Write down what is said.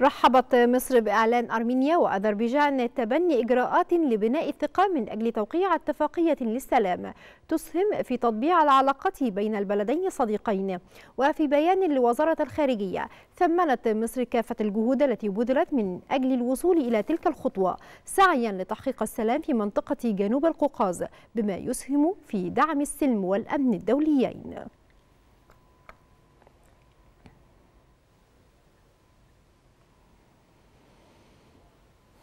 رحبت مصر بإعلان أرمينيا وأذربيجان تبني إجراءات لبناء الثقة من أجل توقيع اتفاقية للسلام تسهم في تطبيع العلاقة بين البلدين الصديقين وفي بيان لوزارة الخارجية ثمنت مصر كافة الجهود التي بذلت من أجل الوصول إلى تلك الخطوة سعيا لتحقيق السلام في منطقة جنوب القوقاز بما يسهم في دعم السلم والأمن الدوليين